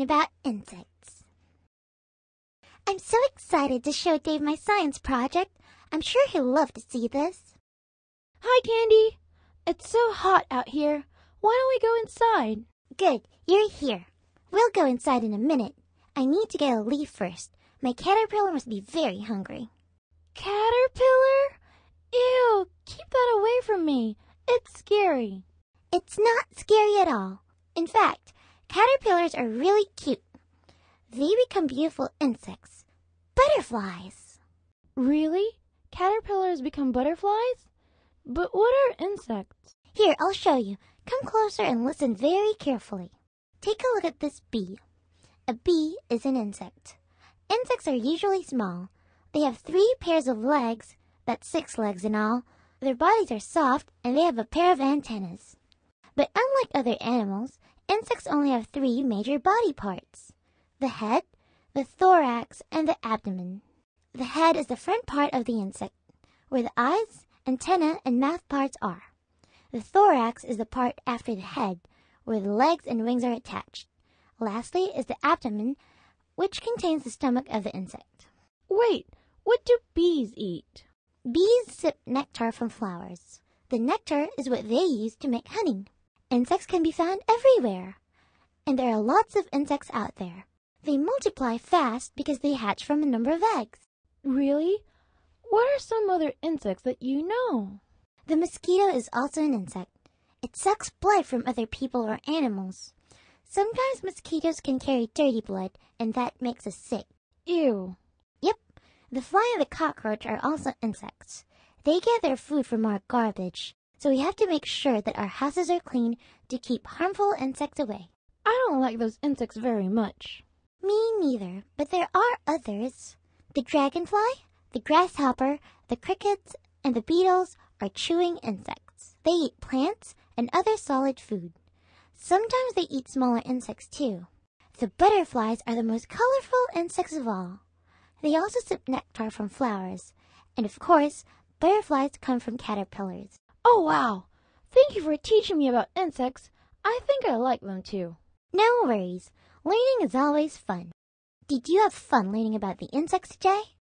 about insects. I'm so excited to show Dave my science project. I'm sure he'll love to see this. Hi, Candy. It's so hot out here. Why don't we go inside? Good, you're here. We'll go inside in a minute. I need to get a leaf first. My caterpillar must be very hungry. Caterpillar? Ew, keep that away from me. It's scary. It's not scary at all. In fact, caterpillars are really cute. They become beautiful insects, butterflies. Really? Caterpillars become butterflies? But what are insects? Here, I'll show you. Come closer and listen very carefully. Take a look at this bee. A bee is an insect. Insects are usually small. They have three pairs of legs, that's six legs in all. Their bodies are soft, and they have a pair of antennas. But unlike other animals, insects only have three major body parts. The head, the thorax, and the abdomen. The head is the front part of the insect, where the eyes, antenna, and mouth parts are. The thorax is the part after the head, where the legs and wings are attached. Lastly is the abdomen, which contains the stomach of the insect. Wait, what do bees eat? Bees sip nectar from flowers. The nectar is what they use to make honey. Insects can be found everywhere. And there are lots of insects out there. They multiply fast because they hatch from a number of eggs. Really? What are some other insects that you know? The mosquito is also an insect. It sucks blood from other people or animals. Sometimes mosquitoes can carry dirty blood, and that makes us sick. Ew. Yep. The fly and the cockroach are also insects. They get their food from our garbage, so we have to make sure that our houses are clean to keep harmful insects away. I don't like those insects very much. Me neither, but there are others. The dragonfly, the grasshopper, the crickets, and the beetles are chewing insects. They eat plants and other solid food. Sometimes they eat smaller insects too. The butterflies are the most colorful insects of all. They also sip nectar from flowers. And of course, butterflies come from caterpillars. Oh wow! Thank you for teaching me about insects. I think I like them too. No worries. Learning is always fun. Did you have fun learning about the insects Jay?